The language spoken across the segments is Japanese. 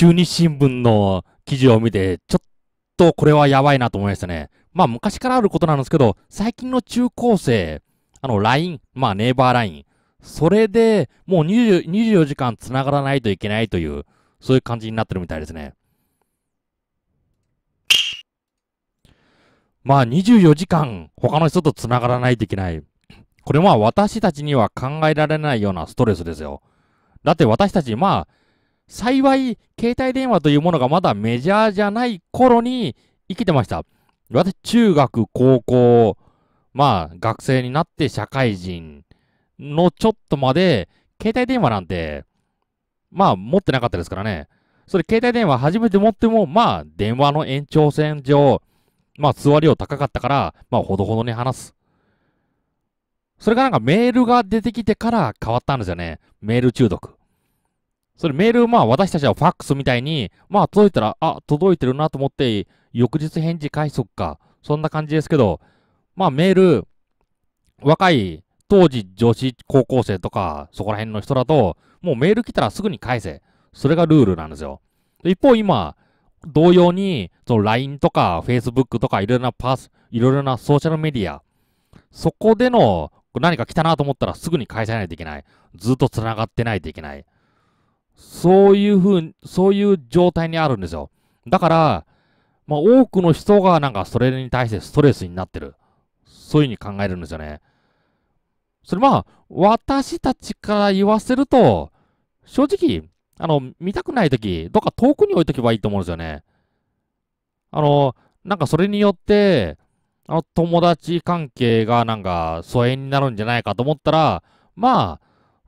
中日新聞の記事を見て、ちょっとこれはやばいなと思いましたね。まあ昔からあることなんですけど、最近の中高生、あの LINE、まあネイバー LINE、それでもう20 24時間繋がらないといけないという、そういう感じになってるみたいですね。まあ24時間他の人と繋がらないといけない。これは私たちには考えられないようなストレスですよ。だって私たち、まあ、幸い、携帯電話というものがまだメジャーじゃない頃に生きてました。私、中学、高校、まあ、学生になって社会人のちょっとまで、携帯電話なんて、まあ、持ってなかったですからね。それ、携帯電話初めて持っても、まあ、電話の延長線上、まあ、座りを高かったから、まあ、ほどほどに話す。それがなんかメールが出てきてから変わったんですよね。メール中毒。それメール、まあ私たちはファックスみたいに、まあ届いたら、あ、届いてるなと思って、翌日返事返そっか。そんな感じですけど、まあメール、若い、当時女子高校生とか、そこら辺の人だと、もうメール来たらすぐに返せ。それがルールなんですよ。一方今、同様に、その LINE とか Facebook とかいろいろなパス、いろいろなソーシャルメディア、そこでの何か来たなと思ったらすぐに返さないといけない。ずっと繋がってないといけない。そういうふうに、そういう状態にあるんですよ。だから、まあ、多くの人がなんかそれに対してストレスになってる。そういうふうに考えるんですよね。それまあ、私たちから言わせると、正直、あの、見たくないとき、どっか遠くに置いとけばいいと思うんですよね。あの、なんかそれによって、あの、友達関係がなんか疎遠になるんじゃないかと思ったら、まあ、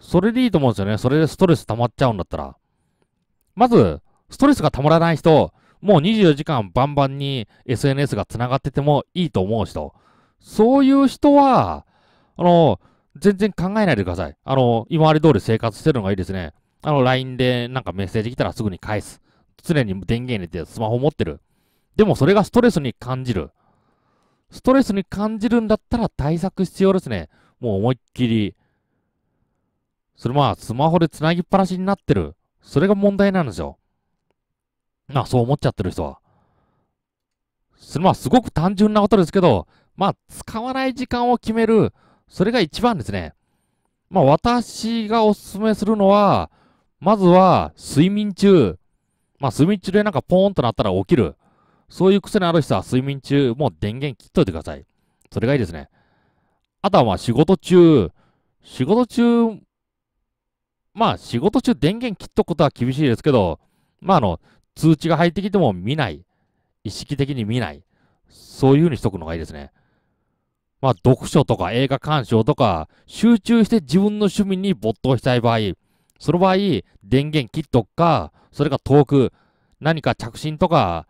それでいいと思うんですよね。それでストレス溜まっちゃうんだったら。まず、ストレスが溜まらない人、もう24時間バンバンに SNS が繋がっててもいいと思う人。そういう人は、あの、全然考えないでください。あの、今まで通り生活してるのがいいですね。あの、LINE でなんかメッセージ来たらすぐに返す。常に電源入れてスマホ持ってる。でもそれがストレスに感じる。ストレスに感じるんだったら対策必要ですね。もう思いっきりそれまあ、スマホで繋ぎっぱなしになってる。それが問題なんですよ。まあ、そう思っちゃってる人は。それまあ、すごく単純なことですけど、まあ、使わない時間を決める。それが一番ですね。まあ、私がおすすめするのは、まずは、睡眠中。まあ、睡眠中でなんかポーンとなったら起きる。そういう癖のある人は睡眠中、もう電源切っといてください。それがいいですね。あとはまあ仕事中、仕事中まあ仕事中電源切っとくことは厳しいですけど、まああの、通知が入ってきても見ない。意識的に見ない。そういう風にしとくのがいいですね。まあ読書とか映画鑑賞とか、集中して自分の趣味に没頭したい場合、その場合、電源切っとくか、それが遠く、何か着信とか、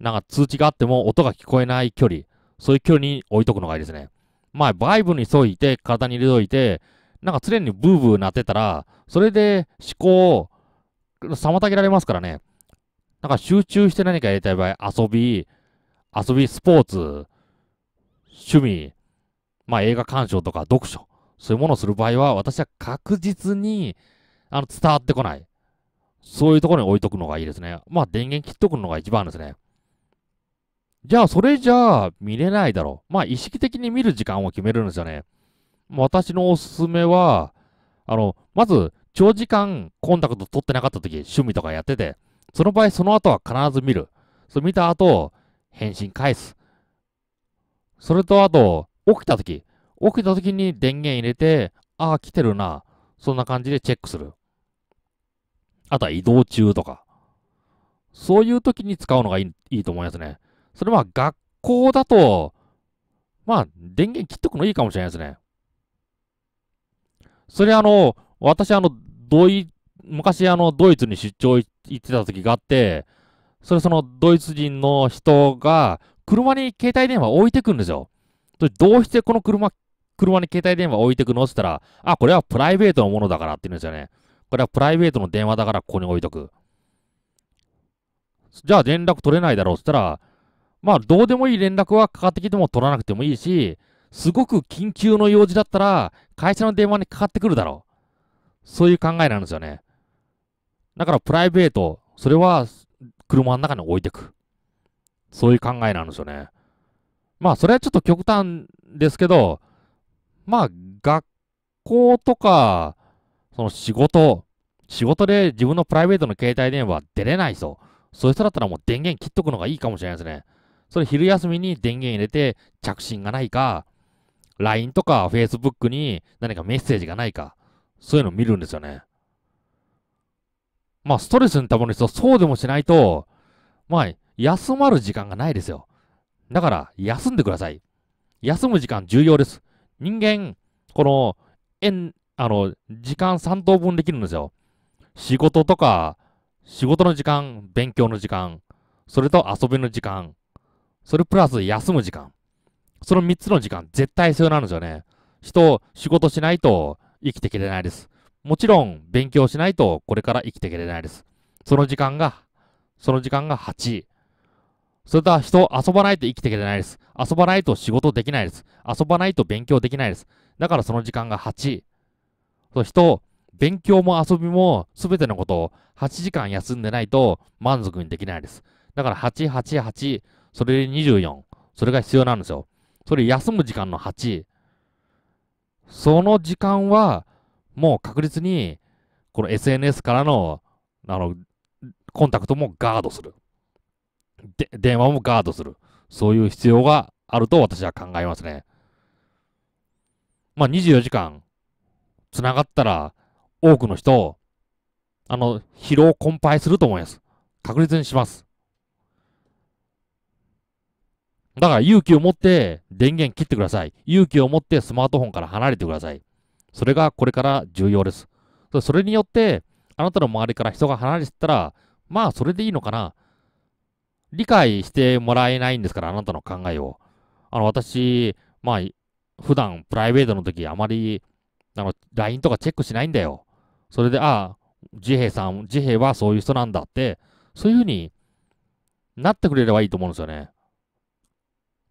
なんか通知があっても音が聞こえない距離、そういう距離に置いとくのがいいですね。まあ、バイブに沿いて、体に入れといて、なんか常にブーブーなってたら、それで思考を妨げられますからね。なんか集中して何かやりたい場合、遊び、遊び、スポーツ、趣味、まあ映画鑑賞とか読書、そういうものをする場合は、私は確実に、あの、伝わってこない。そういうところに置いとくのがいいですね。まあ電源切っとくのが一番ですね。じゃあ、それじゃあ見れないだろう。まあ意識的に見る時間を決めるんですよね。私のおすすめは、あの、まず、長時間コンタクト取ってなかった時、趣味とかやってて、その場合、その後は必ず見る。それ見た後、返信返す。それと、あと、起きた時、起きた時に電源入れて、ああ、来てるな。そんな感じでチェックする。あとは移動中とか。そういう時に使うのがいいいいと思いますね。それは学校だと、まあ、電源切っとくのいいかもしれないですね。それあの、私あの、ドイ、昔あの、ドイツに出張行ってた時があって、それそのドイツ人の人が、車に携帯電話置いてくんですよ。どうしてこの車、車に携帯電話置いてくのって言ったら、あ、これはプライベートのものだからって言うんですよね。これはプライベートの電話だからここに置いとく。じゃあ連絡取れないだろうって言ったら、まあどうでもいい連絡はかかってきても取らなくてもいいし、すごく緊急の用事だったら、会社の電話にかかってくるだろう。そういう考えなんですよね。だからプライベート、それは車の中に置いてく。そういう考えなんですよね。まあ、それはちょっと極端ですけど、まあ、学校とか、その仕事、仕事で自分のプライベートの携帯電話出れないぞ。そういう人だったらもう電源切っとくのがいいかもしれないですね。それ昼休みに電源入れて着信がないか、LINE とか Facebook に何かメッセージがないか、そういうのを見るんですよね。まあ、ストレスにたまる人、そうでもしないと、まあ、休まる時間がないですよ。だから、休んでください。休む時間重要です。人間、この、円、あの、時間3等分できるんですよ。仕事とか、仕事の時間、勉強の時間、それと遊びの時間、それプラス休む時間。その3つの時間、絶対必要なんですよね。人、仕事しないと生きていけれないです。もちろん、勉強しないとこれから生きていけれないです。その時間が、その時間が8。それとは人、遊ばないと生きていけれないです。遊ばないと仕事できないです。遊ばないと勉強できないです。だからその時間が8。そ人、勉強も遊びも全てのことを8時間休んでないと満足にできないです。だから8、8、8、それで24。それが必要なんですよ。それ休む時間の8。その時間は、もう確実に、この SNS からの、あの、コンタクトもガードする。で、電話もガードする。そういう必要があると私は考えますね。まあ、24時間、つながったら、多くの人、あの、疲労困憊すると思います。確実にします。だから勇気を持って電源切ってください。勇気を持ってスマートフォンから離れてください。それがこれから重要です。それによって、あなたの周りから人が離れてたら、まあそれでいいのかな。理解してもらえないんですから、あなたの考えを。あの、私、まあ、普段プライベートの時あまり、あの、LINE とかチェックしないんだよ。それで、ああ、自閉さん、自閉はそういう人なんだって、そういうふうになってくれればいいと思うんですよね。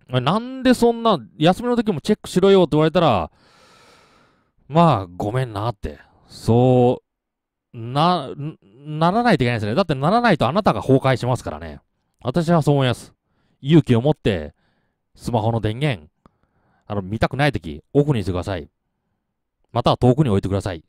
なんでそんな、休みの時もチェックしろよって言われたら、まあ、ごめんなって。そう、な、ならないといけないですね。だってならないとあなたが崩壊しますからね。私はそう思います。勇気を持って、スマホの電源、あの、見たくない時、オフにしてください。または遠くに置いてください。